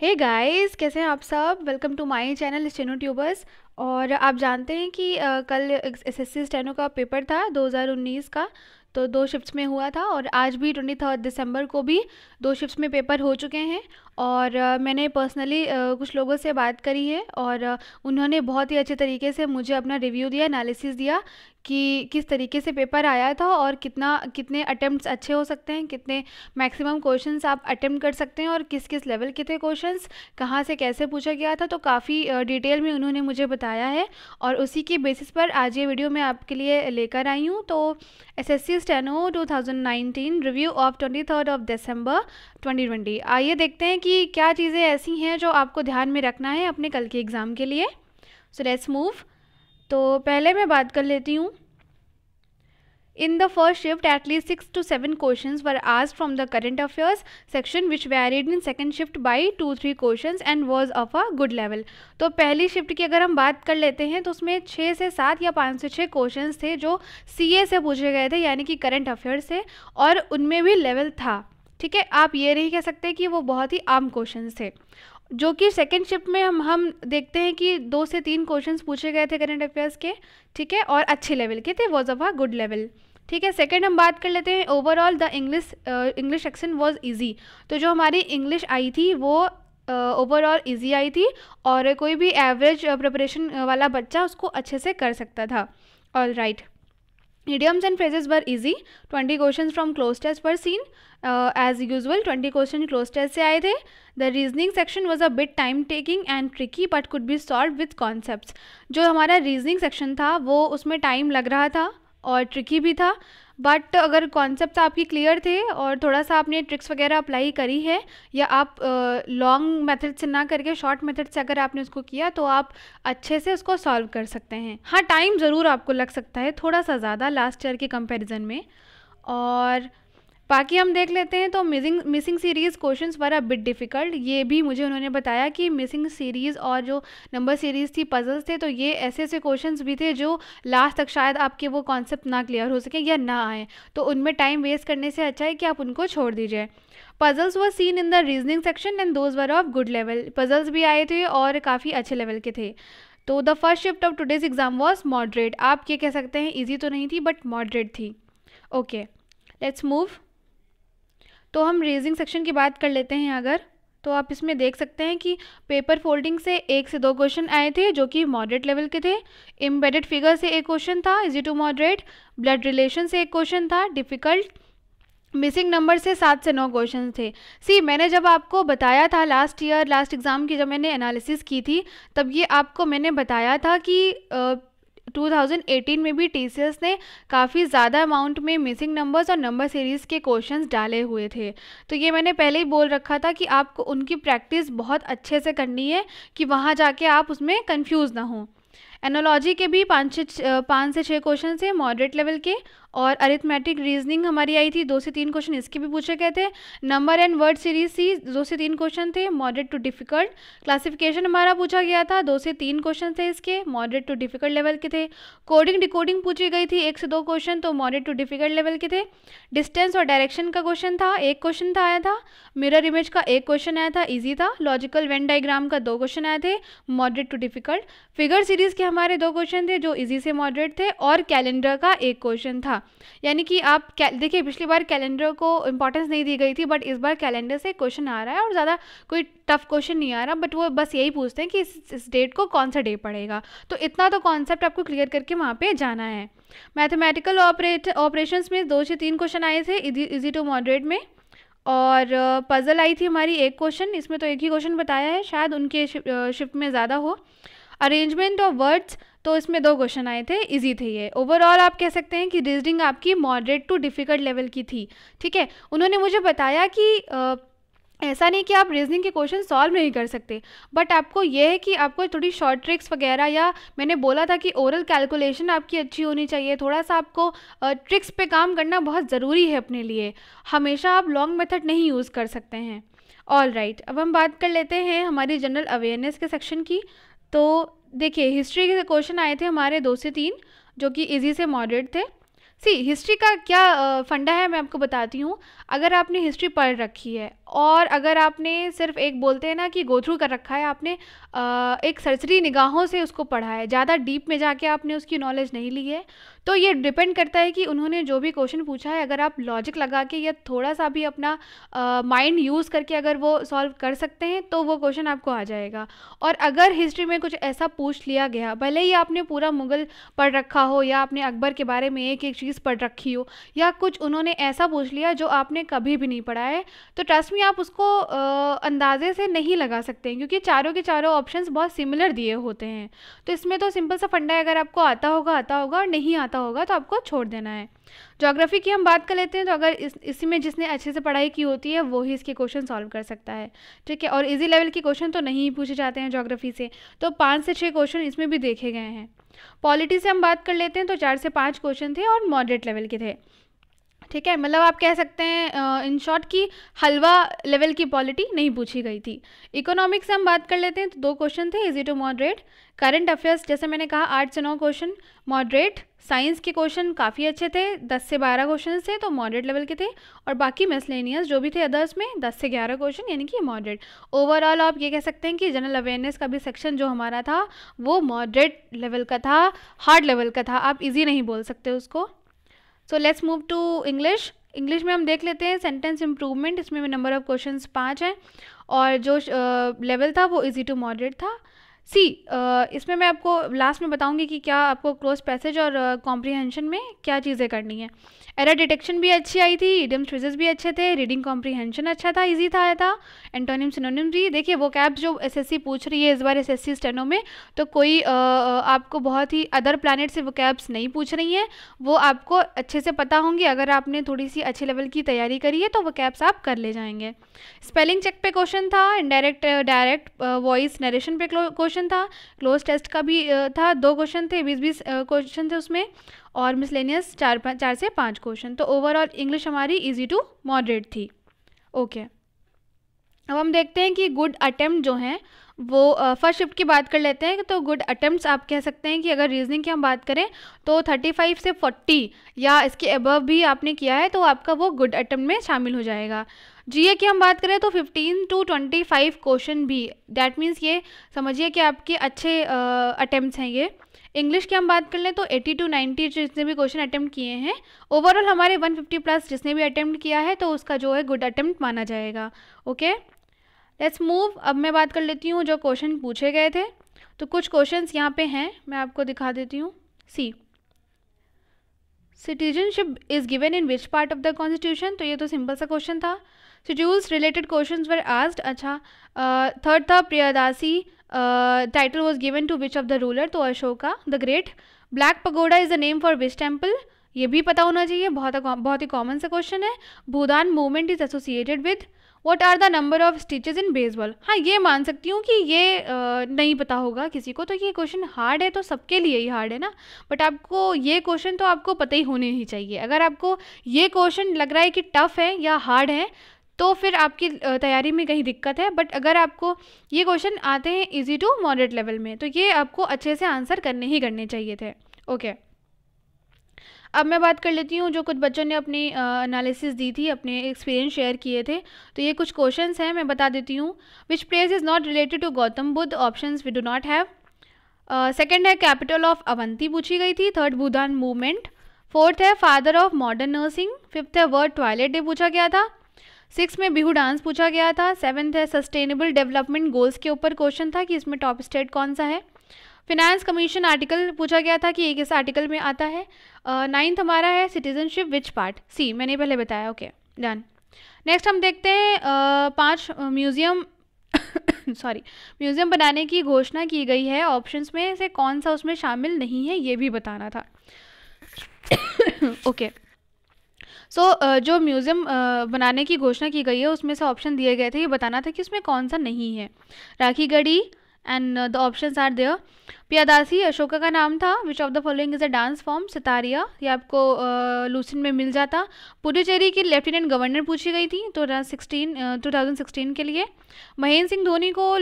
हे hey guys कैसे हैं आप सब welcome to my channel steno tubers और आप जानते हैं कि आ, कल एस एस स्टेनो का पेपर था 2019 का तो दो शिफ्ट्स में हुआ था और आज भी ट्वेंटी थर्ड दिसंबर को भी दो शिफ्ट्स में पेपर हो चुके हैं और आ, मैंने पर्सनली कुछ लोगों से बात करी है और आ, उन्होंने बहुत ही अच्छे तरीके से मुझे अपना रिव्यू दिया एनालिसिस दिया कि किस तरीके से पेपर आया था और कितना कितने अटेम्प्ट्स अच्छे हो सकते हैं कितने मैक्सिमम क्वेश्चंस आप अटेम्प्ट कर सकते हैं और किस किस लेवल के थे क्वेश्चंस कहाँ से कैसे पूछा गया था तो काफ़ी डिटेल में उन्होंने मुझे बताया है और उसी के बेसिस पर आज ये वीडियो मैं आपके लिए लेकर आई हूँ तो S S C steno to review of twenty of December twenty आइए देखते हैं कि क्या चीज़ें ऐसी हैं जो आपको ध्यान में रखना है अपने कल के एग्ज़ाम के लिए सो लेट्स मूव तो पहले मैं बात कर लेती हूँ In the first shift, at least 6 to 7 questions were asked from the current affairs section which varied in second shift by 2-3 questions and was of a good level. तो पहली शिफ्ट की अगर हम बात कर लेते हैं तो उसमें छः से सात या पाँच से छः क्वेश्चन थे जो सी ए से पूछे गए थे यानी कि करंट अफेयर्स से और उनमें भी लेवल था ठीक है आप ये नहीं कह सकते कि वो बहुत ही आम क्वेश्चन थे जो कि सेकेंड शिफ्ट में हम हम देखते हैं कि दो से तीन क्वेश्चंस पूछे गए थे करंट अफेयर्स के ठीक है और अच्छे लेवल के थे was of a good level ठीक है सेकेंड हम बात कर लेते हैं overall the English English section was easy तो जो हमारी इंग्लिश आई थी वो ओवरऑल uh, ईजी आई थी और कोई भी एवरेज प्रिपरेशन वाला बच्चा उसको अच्छे से कर सकता था all right idioms and phrases were easy 20 questions from close test were seen uh, as usual 20 questions close test se aaye the the reasoning section was a bit time taking and tricky but could be solved with concepts jo hamara reasoning section tha wo usme time lag raha tha और tricky भी था but अगर concept आपके clear थे और थोड़ा सा आपने ट्रिक्स वगैरह अप्लाई करी है या आप लॉन्ग मेथड से ना करके शॉर्ट मेथड से अगर आपने उसको किया तो आप अच्छे से उसको सॉल्व कर सकते हैं हाँ टाइम ज़रूर आपको लग सकता है थोड़ा सा ज़्यादा लास्ट ईयर के कंपेरिजन में और बाकी हम देख लेते हैं तो missing missing series question were a bit difficult ये भी मुझे उन्होंने बताया कि मिसिंग सीरीज़ और जो नंबर सीरीज़ थी पजल्स थे तो ये ऐसे ऐसे क्वेश्चन भी थे जो लास्ट तक शायद आपके वो कॉन्सेप्ट ना क्लियर हो सके या ना आए तो उनमें टाइम वेस्ट करने से अच्छा है कि आप उनको छोड़ दीजिए puzzles were seen in the reasoning section and those were of good level puzzles भी आए थे और काफ़ी अच्छे लेवल के थे तो the first shift of today's exam was moderate आप ये कह सकते हैं ईजी तो नहीं थी बट मॉडरेट थी ओके लेट्स मूव तो हम रेजिंग सेक्शन की बात कर लेते हैं अगर तो आप इसमें देख सकते हैं कि पेपर फोल्डिंग से एक से दो क्वेश्चन आए थे जो कि मॉडरेट लेवल के थे एम्बेडेड फिगर से एक क्वेश्चन था easy to moderate blood relation से एक क्वेश्चन था डिफ़िकल्ट मिसिंग नंबर से सात से नौ क्वेश्चन थे सी मैंने जब आपको बताया था लास्ट ईयर लास्ट एग्ज़ाम की जब मैंने एनालिसिस की थी तब ये आपको मैंने बताया था कि आ, 2018 में भी टी ने काफ़ी ज़्यादा अमाउंट में मिसिंग नंबर्स और नंबर सीरीज़ के क्वेश्चंस डाले हुए थे तो ये मैंने पहले ही बोल रखा था कि आपको उनकी प्रैक्टिस बहुत अच्छे से करनी है कि वहाँ जाके आप उसमें कंफ्यूज ना हों एनोलॉजी के भी पाँच छः पाँच से छः क्वेश्चन थे मॉडरेट लेवल के और अरिथमेटिक रीजनिंग हमारी आई थी दो से तीन क्वेश्चन इसके भी पूछे गए थे नंबर एंड वर्ड सीरीज सी दो से तीन क्वेश्चन थे मॉडरेट टू डिफिकल्ट क्लासिफिकेशन हमारा पूछा गया था दो से तीन क्वेश्चन थे इसके मॉडरेट टू डिफिकल्ट लेवल के थे कोडिंग डिकोडिंग पूछी गई थी एक से दो क्वेश्चन तो मॉडरेट टू डिफिकल्ट लेवल के थे डिस्टेंस और डायरेक्शन का क्वेश्चन था एक क्वेश्चन था आया था मिरर इमेज का एक क्वेश्चन आया था ईजी था लॉजिकल वेन डाइग्राम का दो क्वेश्चन आए थे moderate to difficult figure series के हमारे दो क्वेश्चन थे जो इजी से मॉडरेट थे और कैलेंडर का एक क्वेश्चन था यानी कि आप देखिए पिछली बार कैलेंडर को इंपॉर्टेंस नहीं दी गई थी बट इस बार कैलेंडर से क्वेश्चन आ रहा है और ज़्यादा कोई टफ क्वेश्चन नहीं आ रहा बट वो बस यही पूछते हैं कि इस, डेट को कौन सा डे पड़ेगा तो इतना तो कॉन्सेप्ट आपको क्लियर करके वहाँ पर जाना है मैथमेटिकल ऑपरेट ऑपरेशन में दो से तीन क्वेश्चन आए थे इजी टू मॉडरेट में और पज़ल आई थी हमारी एक क्वेश्चन इसमें तो एक ही क्वेश्चन बताया है शायद उनके शिफ्ट में ज़्यादा हो अरेंजमेंट ऑफ वर्ड्स तो इसमें दो क्वेश्चन आए थे इजी थे ये ओवरऑल आप कह सकते हैं कि रीजनिंग आपकी मॉडरेट टू डिफ़िकल्ट लेवल की थी ठीक है उन्होंने मुझे बताया कि आ, ऐसा नहीं कि आप रीजनिंग के क्वेश्चन सॉल्व नहीं कर सकते बट आपको यह है कि आपको थोड़ी शॉर्ट ट्रिक्स वगैरह या मैंने बोला था कि ओरल कैलकुलेशन आपकी अच्छी होनी चाहिए थोड़ा सा आपको ट्रिक्स पे काम करना बहुत ज़रूरी है अपने लिए हमेशा आप लॉन्ग मेथड नहीं यूज़ कर सकते हैं ऑल राइट right, अब हम बात कर लेते हैं हमारी जनरल अवेयरनेस के सेक्शन की तो देखिए हिस्ट्री के क्वेश्चन आए थे हमारे दो से तीन जो कि इजी से मॉडरेट थे सी हिस्ट्री का क्या फंडा है मैं आपको बताती हूँ अगर आपने हिस्ट्री पढ़ रखी है और अगर आपने सिर्फ एक बोलते हैं ना कि गोथ्रू कर रखा है आपने एक सरसरी निगाहों से उसको पढ़ा है ज़्यादा डीप में जाके आपने उसकी नॉलेज नहीं ली है तो ये डिपेंड करता है कि उन्होंने जो भी क्वेश्चन पूछा है अगर आप लॉजिक लगा के या थोड़ा सा भी अपना माइंड यूज़ करके अगर वो सॉल्व कर सकते हैं तो वो क्वेश्चन आपको आ जाएगा और अगर हिस्ट्री में कुछ ऐसा पूछ लिया गया भले ही आपने पूरा मुगल पढ़ रखा हो या आपने अकबर के बारे में एक एक चीज़ पढ़ रखी हो या कुछ उन्होंने ऐसा पूछ लिया जो आपने आपने कभी भी नहीं पढ़ा है तो ट्रस्ट में आप उसको अंदाजे से नहीं लगा सकते हैं क्योंकि चारों के चारों ऑप्शंस बहुत सिमिलर दिए होते हैं तो इसमें तो सिंपल सा फंडा है अगर आपको आता होगा आता होगा और नहीं आता होगा तो आपको छोड़ देना है जोग्राफी की हम बात कर लेते हैं तो अगर इस इसी में जिसने अच्छे से पढ़ाई की होती है वो ही इसके क्वेश्चन सॉल्व कर सकता है ठीक है और इजी लेवल के क्वेश्चन तो नहीं पूछे जाते हैं जोग्राफी से तो पाँच से छः क्वेश्चन इसमें भी देखे गए हैं पॉलिटी से हम बात कर लेते हैं तो चार से पाँच क्वेश्चन थे और मॉडरेट लेवल के थे ठीक है मतलब आप कह सकते हैं इन शॉर्ट कि हलवा लेवल की पॉलिटी नहीं पूछी गई थी इकोनॉमिक्स से हम बात कर लेते हैं तो दो क्वेश्चन थे easy to moderate current affairs जैसे मैंने कहा आठ से नौ क्वेश्चन मॉडरेट साइंस के क्वेश्चन काफ़ी अच्छे थे दस से बारह क्वेश्चन थे तो मॉडरेट लेवल के थे और बाकी मेसलेनियस जो भी थे अदर्स में दस से ग्यारह क्वेश्चन यानी कि मॉडरेट ओवरऑल आप ये कह सकते हैं कि जनरल अवेयरनेस का भी सेक्शन जो हमारा था वो मॉडरेट लेवल का था हार्ड लेवल का था आप इजी नहीं बोल सकते उसको so let's move to English English में हम देख लेते हैं सेंटेंस इम्प्रूवमेंट इसमें नंबर ऑफ क्वेश्चन पाँच हैं और जो लेवल uh, था वो इजी टू मॉडरेट था सी uh, इसमें मैं आपको लास्ट में बताऊंगी कि क्या आपको क्लोज पैसेज और कॉम्प्रीहेंशन uh, में क्या चीज़ें करनी है एरर डिटेक्शन भी अच्छी आई थी इडियम फ्रिजेस भी अच्छे थे रीडिंग कॉम्प्रीहेंशन अच्छा था इजी था आया था एंटोनियम सिनोनियम भी देखिए वो कैब्स जो एसएससी पूछ रही है इस बार एसएससी स्टेनो में तो कोई uh, uh आपको बहुत ही अदर प्लानट से वो कैब्स नहीं पूछ रही हैं वो आपको अच्छे से पता होंगी अगर आपने थोड़ी सी अच्छे लेवल की तैयारी करी है तो वो कैब्स आप कर ले जाएंगे स्पेलिंग चेक पे क्वेश्चन था इनडायरेक्ट डायरेक्ट वॉइस नरेशन पे क्वेश्चन क्वेश्चन था क्लोज टेस्ट का भी था दो क्वेश्चन थे बीस बीस क्वेश्चन थे उसमें और मिसलेनियस चार चार से पाँच क्वेश्चन तो ओवरऑल इंग्लिश हमारी ईजी टू मॉडरेट थी ओके okay. अब हम देखते हैं कि गुड अटेम्प्ट जो हैं वो फर्स्ट शिफ्ट की बात कर लेते हैं तो गुड अटैम्प्ट आप कह सकते हैं कि अगर रीजनिंग की हम बात करें तो 35 से 40 या इसके अबव भी आपने किया है तो आपका वो गुड अटैम्प्ट में शामिल हो जाएगा जीए की हम बात करें तो 15 टू 25 क्वेश्चन भी डैट मीन्स ये समझिए कि आपके अच्छे अटैम्प्ट हैं ये इंग्लिश की हम बात कर लें तो 80 टू 90 जिसने भी क्वेश्चन अटैम्प्ट किए हैं ओवरऑल हमारे 150 प्लस जिसने भी अटैम्प्ट किया है तो उसका जो है गुड अटैम्प्ट माना जाएगा ओके okay? लेट्स मूव अब मैं बात कर लेती हूँ जो क्वेश्चन पूछे गए थे तो कुछ क्वेश्चंस यहाँ पे हैं मैं आपको दिखा देती हूँ see citizenship is given in which part of the constitution तो ये तो सिंपल सा क्वेश्चन था schedules related question were asked अच्छा थर्ड था Priyadasi title was given to which of the ruler तो Ashoka the great black pagoda is the name for which temple ये भी पता होना चाहिए बहुत बहुत ही कॉमन सा क्वेश्चन है Bhoodan movement is associated with what are the number of stitches in baseball हाँ ये मान सकती हूँ कि ये आ, नहीं पता होगा किसी को तो ये क्वेश्चन हार्ड है तो सबके लिए ही हार्ड है ना बट आपको ये क्वेश्चन तो आपको पता ही होने ही चाहिए अगर आपको ये क्वेश्चन लग रहा है कि टफ़ है या हार्ड है तो फिर आपकी तैयारी में कहीं दिक्कत है बट अगर आपको ये क्वेश्चन आते हैं इजी टू मॉडरेट लेवल में तो ये आपको अच्छे से आंसर करने ही करने चाहिए थे ओके okay. अब मैं बात कर लेती हूँ जो कुछ बच्चों ने अपनी एनालिसिस दी थी अपने एक्सपीरियंस शेयर किए थे तो ये कुछ क्वेश्चन हैं मैं बता देती हूँ which place is not related to Gautam Buddha option we do not have second है कैपिटल ऑफ अवंती पूछी गई थी थर्ड भूदान मूवमेंट फोर्थ है father of modern nursing fifth है वर्ड टॉयलेट डे पूछा गया था सिक्स में बिहू डांस पूछा गया था सेवन्थ है सस्टेनेबल डेवलपमेंट गोल्स के ऊपर क्वेश्चन था कि इसमें टॉप स्टेट कौन सा है फिनेंस कमीशन आर्टिकल पूछा गया था कि एक इस आर्टिकल में आता है नाइन्थ uh, हमारा है सिटीजनशिप विच पार्ट सी मैंने पहले बताया ओके डन नेक्स्ट हम देखते हैं uh, पांच म्यूजियम सॉरी म्यूजियम बनाने की घोषणा की गई है ऑप्शंस में से कौन सा उसमें शामिल नहीं है ये भी बताना था ओके सो so, uh, जो म्यूज़ियम uh, बनाने की घोषणा की गई है उसमें से ऑप्शन दिए गए थे ये बताना था कि उसमें कौन सा नहीं है Rakhigarhi and the option are there Piyadasi Ashoka का नाम था which of the following is a dance form Sattriya ये आपको लूसिन में मिल जाता पुडुचेरी की लेफ्टिनेंट गवर्नर पूछी गई थी two thousand sixteen two thousand sixteen के लिए महेंद्र सिंह धोनी को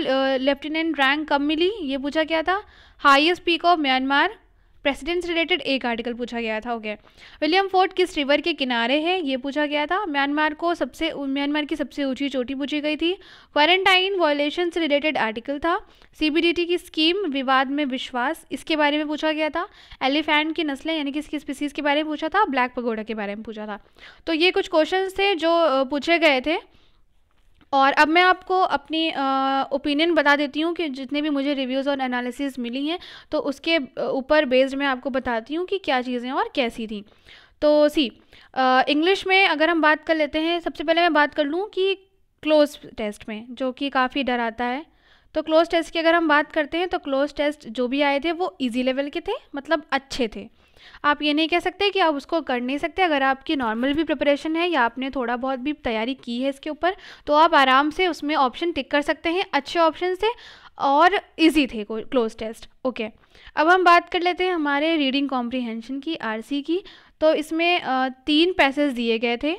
लेफ्टिनेंट रैंक कब मिली ये पूछा गया था highest peak of Myanmar presidents related एक आर्टिकल पूछा गया था ओके विलियम फोर्ट किस रिवर के किनारे है ये पूछा गया था म्यांमार को सबसे म्यांमार की सबसे ऊंची चोटी पूछी गई थी क्वारंटाइन वॉयलेशन रिलेटेड आर्टिकल था सीबीडीटी की स्कीम विवाद में विश्वास इसके बारे में पूछा गया था एलिफेंट की नस्लें यानी कि इसकी स्पीसीज के बारे में पूछा था ब्लैक पगोडा के बारे में पूछा था तो ये कुछ क्वेश्चन थे जो पूछे गए थे और अब मैं आपको अपनी ओपिनियन बता देती हूँ कि जितने भी मुझे रिव्यूज़ और एनालिसिस मिली हैं तो उसके ऊपर बेस्ड मैं आपको बताती हूँ कि क्या चीज़ें और कैसी थी तो सी इंग्लिश में अगर हम बात कर लेते हैं सबसे पहले मैं बात कर लूँ कि क्लोज टेस्ट में जो कि काफ़ी डर आता है तो क्लोज टेस्ट की अगर हम बात करते हैं तो क्लोज टेस्ट जो भी आए थे वो ईजी लेवल के थे मतलब अच्छे थे आप ये नहीं कह सकते कि आप उसको कर नहीं सकते अगर आपकी नॉर्मल भी प्रिपरेशन है या आपने थोड़ा बहुत भी तैयारी की है इसके ऊपर तो आप आराम से उसमें ऑप्शन टिक कर सकते हैं अच्छे ऑप्शन से और इजी थे क्लोज टेस्ट ओके अब हम बात कर लेते हैं हमारे रीडिंग कॉम्प्रीहेंशन की आर की तो इसमें तीन पैसेज दिए गए थे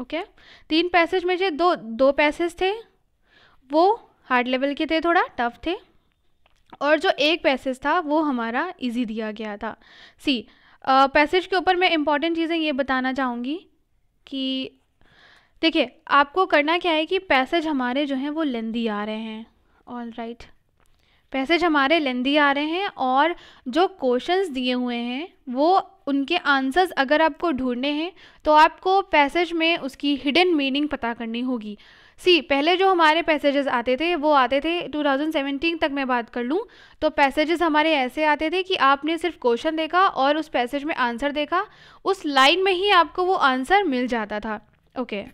ओके तीन पैसेज में से दो दो पैसेज थे वो हार्ड लेवल के थे थोड़ा टफ थे और जो एक पैसेज था वो हमारा इजी दिया गया था सी पैसेज के ऊपर मैं इम्पॉर्टेंट चीज़ें ये बताना चाहूँगी कि देखिए आपको करना क्या है कि पैसेज हमारे जो हैं वो लेंदी आ रहे हैं ऑल राइट पैसेज हमारे लेंदी आ रहे हैं और जो क्वेश्चंस दिए हुए हैं वो उनके आंसर्स अगर आपको ढूंढने हैं तो आपको पैसेज में उसकी हिडन मीनिंग पता करनी होगी सी पहले जो हमारे पैसेजेस आते थे वो आते थे 2017 तक मैं बात कर लूँ तो पैसेजेस हमारे ऐसे आते थे कि आपने सिर्फ क्वेश्चन देखा और उस पैसेज में आंसर देखा उस लाइन में ही आपको वो आंसर मिल जाता था ओके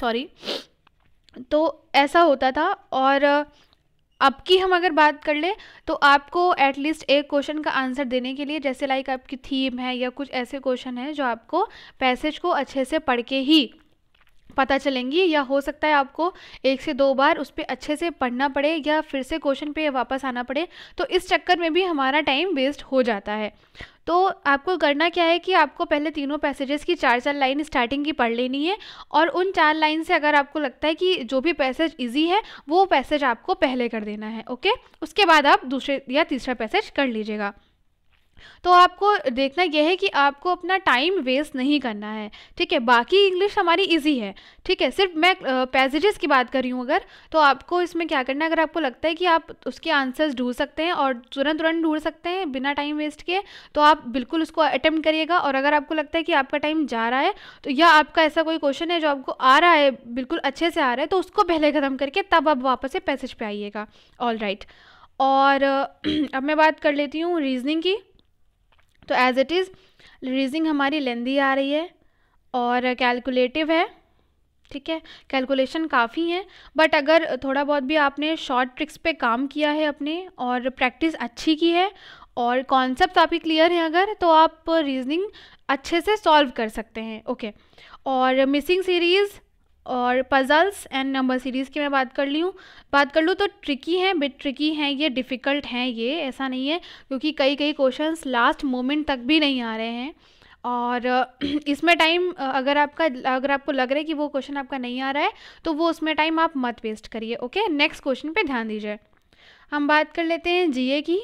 सॉरी तो ऐसा होता था और अब की हम अगर बात कर ले तो आपको एटलीस्ट एक क्वेश्चन का आंसर देने के लिए जैसे लाइक आपकी थीम है या कुछ ऐसे क्वेश्चन है जो आपको पैसेज को अच्छे से पढ़ के ही पता चलेंगी या हो सकता है आपको एक से दो बार उस पर अच्छे से पढ़ना पड़े या फिर से क्वेश्चन पे वापस आना पड़े तो इस चक्कर में भी हमारा टाइम वेस्ट हो जाता है तो आपको करना क्या है कि आपको पहले तीनों पैसेजेस की चार चार लाइन स्टार्टिंग की पढ़ लेनी है और उन चार लाइन से अगर आपको लगता है कि जो भी पैसेज इजी है वो पैसेज आपको पहले कर देना है ओके उसके बाद आप दूसरे या तीसरा पैसेज कर लीजिएगा तो आपको देखना यह है कि आपको अपना टाइम वेस्ट नहीं करना है ठीक है बाकी इंग्लिश हमारी इजी है ठीक है सिर्फ मैं पैसेजेस की बात कर रही हूँ अगर तो आपको इसमें क्या करना है अगर आपको लगता है कि आप उसके आंसर्स ढूंढ सकते हैं और तुरंत तुरंत ढूंढ सकते हैं बिना टाइम वेस्ट किए तो आप बिल्कुल उसको अटैम्प्ट करिएगा और अगर आपको लगता है कि आपका टाइम जा रहा है तो या आपका ऐसा कोई क्वेश्चन है जो आपको आ रहा है बिल्कुल अच्छे से आ रहा है तो उसको पहले ख़त्म करके तब आप वापस से पैसेज पर आइएगा ऑल राइट और अब मैं बात कर लेती हूँ रीजनिंग की तो एज़ इट इज़ रीजनिंग हमारी लेंदी आ रही है और कैलकुलेटिव है ठीक है कैलकुलेशन काफ़ी हैं बट अगर थोड़ा बहुत भी आपने शॉर्ट ट्रिक्स पे काम किया है अपने और प्रैक्टिस अच्छी की है और कॉन्सेप्ट ही क्लियर हैं अगर तो आप रीजनिंग अच्छे से सॉल्व कर सकते हैं ओके और मिसिंग सीरीज़ और पज़ल्स एंड नंबर सीरीज़ की मैं बात कर ली हूँ बात कर लूँ तो ट्रिकी हैं बिट ट्रिकी हैं ये डिफ़िकल्ट हैं ये ऐसा नहीं है क्योंकि कई कई क्वेश्चंस लास्ट मोमेंट तक भी नहीं आ रहे हैं और इसमें टाइम अगर आपका अगर आपको लग रहा है कि वो क्वेश्चन आपका नहीं आ रहा है तो वो उसमें टाइम आप मत वेस्ट करिए ओके नेक्स्ट क्वेश्चन पे ध्यान दीजिए हम बात कर लेते हैं जीए की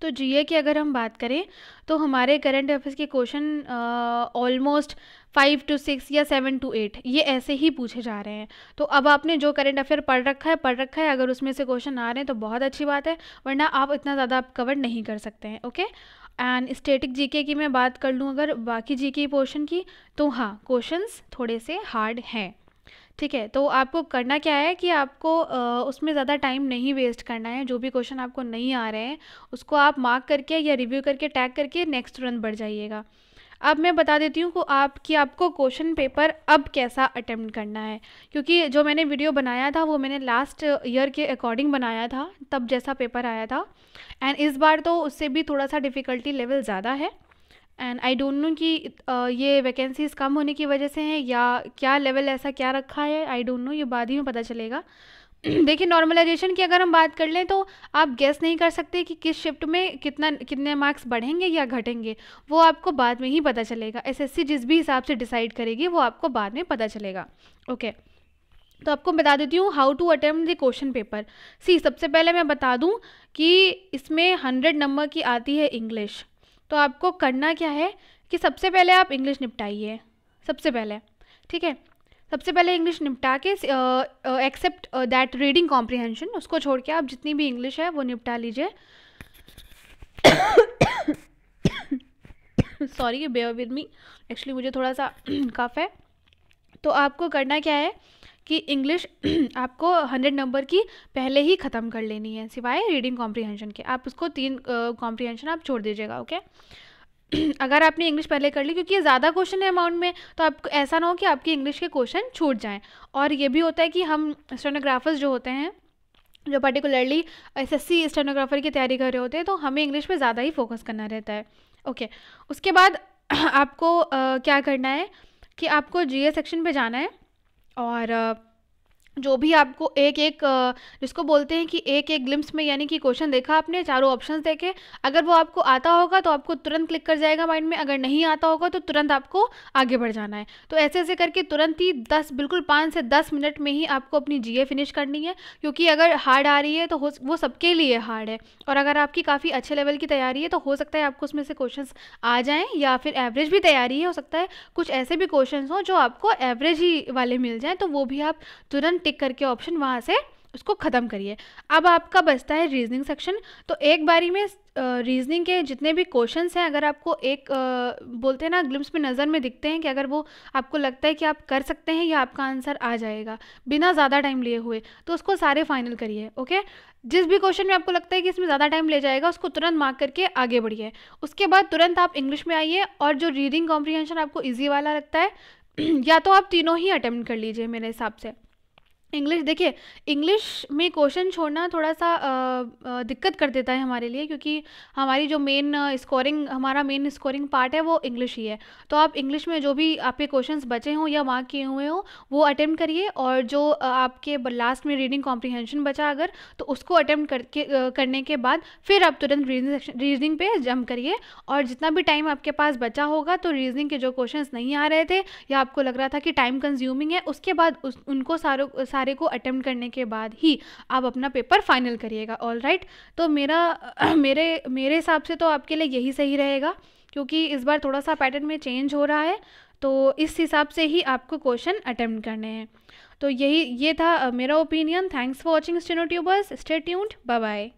तो जीए की अगर हम बात करें तो हमारे करंट अफेयर्स के question almost five to six या सेवन टू एट ये ऐसे ही पूछे जा रहे हैं तो अब आपने जो करेंट अफेयर पढ़ रखा है पढ़ रखा है अगर उसमें से क्वेश्चन आ रहे हैं तो बहुत अच्छी बात है वरना आप इतना ज़्यादा आप कवर नहीं कर सकते हैं ओके एंड स्टेटिक जीके की मैं बात कर लूँ अगर बाकी जीके पोर्शन की तो हाँ क्वेश्चंस थोड़े से हार्ड हैं ठीक है तो आपको करना क्या है कि आपको आ, उसमें ज़्यादा टाइम नहीं वेस्ट करना है जो भी क्वेश्चन आपको नहीं आ रहे हैं उसको आप मार्क करके या रिव्यू करके टैग करके नेक्स्ट रन बढ़ जाइएगा अब मैं बता देती हूँ को आप कि आपको क्वेश्चन पेपर अब कैसा अटैम्प्ट करना है क्योंकि जो मैंने वीडियो बनाया था वो मैंने लास्ट ईयर के अकॉर्डिंग बनाया था तब जैसा पेपर आया था एंड इस बार तो उससे भी थोड़ा सा डिफ़िकल्टी लेवल ज़्यादा है एंड आई डोंट नो कि ये वैकेंसीज़ कम होने की वजह से हैं या क्या लेवल ऐसा क्या रखा है आई डोंट नो ये बाद ही में पता चलेगा देखिए नॉर्मलाइजेशन की अगर हम बात कर लें तो आप गेस नहीं कर सकते कि किस शिफ्ट में कितना कितने मार्क्स बढ़ेंगे या घटेंगे वो आपको बाद में ही पता चलेगा एसएससी जिस भी हिसाब से डिसाइड करेगी वो आपको बाद में पता चलेगा ओके तो आपको बता देती हूँ how to attempt the question paper सी सबसे पहले मैं बता दूँ कि इसमें हंड्रेड नंबर की आती है इंग्लिश तो आपको करना क्या है कि सबसे पहले आप इंग्लिश निपटाइए सबसे पहले ठीक है सबसे पहले इंग्लिश निपटा के एक्सेप्ट दैट रीडिंग कॉम्प्रिहेंशन उसको छोड़ के आप जितनी भी इंग्लिश है वो निपटा लीजिए sorry bear with me actually मुझे थोड़ा सा काफ है तो आपको करना क्या है कि इंग्लिश आपको हंड्रेड नंबर की पहले ही ख़त्म कर लेनी है सिवाय रीडिंग कॉम्प्रिहेंशन के आप उसको तीन कॉम्प्रिहेंशन uh, आप छोड़ दीजिएगा ओके okay? अगर आपने इंग्लिश पहले कर ली क्योंकि ये ज़्यादा क्वेश्चन है अमाउंट में तो आपको ऐसा ना हो कि आपकी इंग्लिश के क्वेश्चन छूट जाएँ और ये भी होता है कि हम स्टेनोग्राफर्स जो होते हैं जो particularly S S C stenographer की तैयारी कर रहे होते हैं तो हमें इंग्लिश पर ज़्यादा ही फोकस करना रहता है ओके उसके बाद आपको आ, क्या करना है कि आपको जी सेक्शन पर जाना है और जो भी आपको एक एक जिसको बोलते हैं कि एक एक ग्लिम्स में यानी कि क्वेश्चन देखा आपने चारों ऑप्शंस देखे अगर वो आपको आता होगा तो आपको तुरंत क्लिक कर जाएगा माइंड में अगर नहीं आता होगा तो तुरंत आपको आगे बढ़ जाना है तो ऐसे ऐसे करके तुरंत ही दस बिल्कुल पाँच से दस मिनट में ही आपको अपनी जी फिनिश करनी है क्योंकि अगर हार्ड आ रही है तो वो सबके लिए हार्ड है और अगर आपकी काफ़ी अच्छे लेवल की तैयारी है तो हो सकता है आपको उसमें से क्वेश्चन आ जाएँ या फिर एवरेज भी तैयारी है हो सकता है कुछ ऐसे भी क्वेश्चन हों जो आपको एवरेज ही वाले मिल जाएँ तो वो भी आप तुरंत टिक करके ऑप्शन वहाँ से उसको ख़त्म करिए अब आपका बचता है रीजनिंग सेक्शन तो एक बारी में रीजनिंग के जितने भी क्वेश्चंस हैं अगर आपको एक आ, बोलते हैं ना ग्लिम्स में नज़र में दिखते हैं कि अगर वो आपको लगता है कि आप कर सकते हैं या आपका आंसर आ जाएगा बिना ज़्यादा टाइम लिए हुए तो उसको सारे फाइनल करिए ओके जिस भी क्वेश्चन में आपको लगता है कि इसमें ज़्यादा टाइम ले जाएगा उसको तुरंत मार्क करके आगे बढ़िए उसके बाद तुरंत आप इंग्लिश में आइए और जो रीडिंग कॉम्प्रीहेंशन आपको ईजी वाला लगता है या तो आप तीनों ही अटैम्प्ट कर लीजिए मेरे हिसाब से इंग्लिश देखिए इंग्लिश में क्वेश्चन छोड़ना थोड़ा सा आ, आ, दिक्कत कर देता है हमारे लिए क्योंकि हमारी जो मेन स्कोरिंग हमारा मेन स्कोरिंग पार्ट है वो इंग्लिश ही है तो आप इंग्लिश में जो भी आपके क्वेश्चंस बचे हों या मार्क किए हुए हों वो अटैम्प्ट करिए और जो आपके लास्ट में रीडिंग कॉम्प्रीहेंशन बचा अगर तो उसको अटैम्प्ट करके करने के बाद फिर आप तुरंत रीजनिंग रीजनिंग पे जम करिए और जितना भी टाइम आपके पास बचा होगा तो रीजनिंग के जो क्वेश्चन नहीं आ रहे थे या आपको लग रहा था कि टाइम कंज्यूमिंग है उसके बाद उस, उनको सारों सारे को अटैम्प्ट करने के बाद ही आप अपना पेपर फाइनल करिएगा ऑल राइट तो मेरा मेरे मेरे हिसाब से तो आपके लिए यही सही रहेगा क्योंकि इस बार थोड़ा सा पैटर्न में चेंज हो रहा है तो इस हिसाब से ही आपको क्वेश्चन अटैम्प्ट करने हैं तो यही ये था मेरा opinion thanks for watching steno tubers stay tuned bye bye